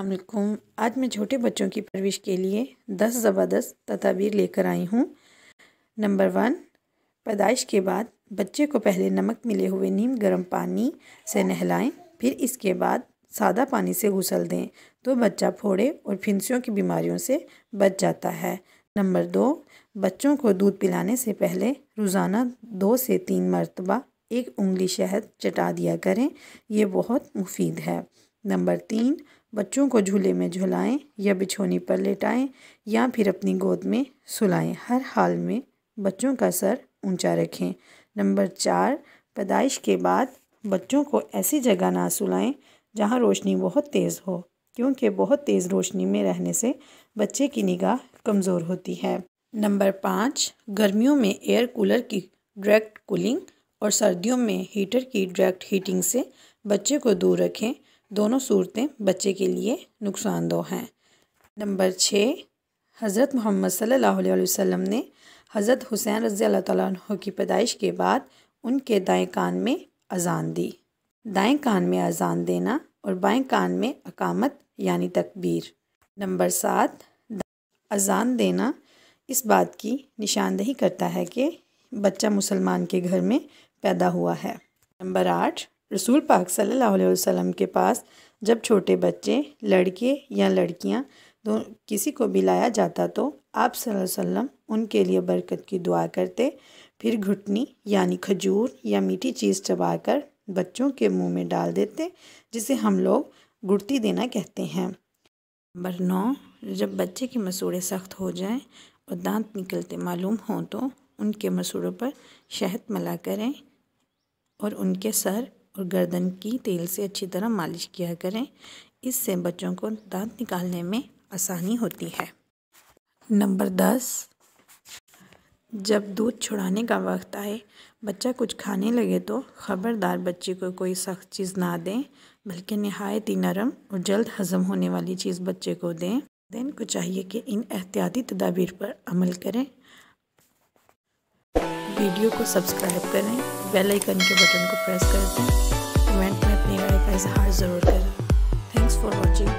अलकुम आज मैं छोटे बच्चों की परवरिश के लिए दस ज़बरदस्त तदाबीर लेकर आई हूँ नंबर वन पैदाइश के बाद बच्चे को पहले नमक मिले हुए नीम गर्म पानी से नहलाएं फिर इसके बाद सादा पानी से घुसल दें तो बच्चा फोड़े और फिंसियों की बीमारियों से बच जाता है नंबर दो बच्चों को दूध पिलाने से पहले रोज़ाना दो से तीन मरतबा एक उंगली शहद चटा दिया करें ये बहुत मुफीद है नंबर तीन बच्चों को झूले में झुलाएं या बिछोनी पर लेटाएं या फिर अपनी गोद में सुलाएं हर हाल में बच्चों का सर ऊंचा रखें नंबर चार पैदाइश के बाद बच्चों को ऐसी जगह ना सुलाएं जहाँ रोशनी बहुत तेज़ हो क्योंकि बहुत तेज़ रोशनी में रहने से बच्चे की निगाह कमज़ोर होती है नंबर पाँच गर्मियों में एयर कूलर की डायरेक्ट कूलिंग और सर्दियों में हीटर की डायरेक्ट हीटिंग से बच्चे को दूर रखें दोनों सूरतें बच्चे के लिए नुकसानदह हैं नंबर छः हज़रत मोहम्मद सल्लल्लाहु अलैहि वसल्लम ने हज़रत हुसैन रज़ी अल्लाह तु की पैदाइश के बाद उनके दाएं कान में अजान दी दाएं कान में अजान देना और बाएं कान में अकामत यानी तकबीर नंबर सात अजान देना इस बात की निशानदेही करता है कि बच्चा मुसलमान के घर में पैदा हुआ है नंबर आठ रसूल पाक सल्लल्लाहु अलैहि वसल्लम के पास जब छोटे बच्चे लड़के या लड़कियां दो किसी को भी लाया जाता तो आप वसल्लम उनके लिए बरकत की दुआ करते फिर घुटनी यानी खजूर या मीठी चीज़ चबाकर बच्चों के मुंह में डाल देते जिसे हम लोग गुड़ती देना कहते हैं नंबर नौ जब बच्चे के मसूड़े सख्त हो जाएं और दांत निकलते मालूम हों तो उनके मसूड़ों पर शहद मला करें और उनके सर और गर्दन की तेल से अच्छी तरह मालिश किया करें इससे बच्चों को दांत निकालने में आसानी होती है नंबर दस जब दूध छुड़ाने का वक्त आए बच्चा कुछ खाने लगे तो ख़बरदार बच्चे को कोई सख्त चीज़ ना दें बल्कि नहायत ही नरम और जल्द हज़म होने वाली चीज़ बच्चे को दें दिन को चाहिए कि इन एहतियाती तदाबीर पर अमल करें वीडियो को सब्सक्राइब करें बेल आइकन के बटन को प्रेस कर दें कमेंट में अपनी राय का इजहार ज़रूर करें थैंक्स फॉर वॉचिंग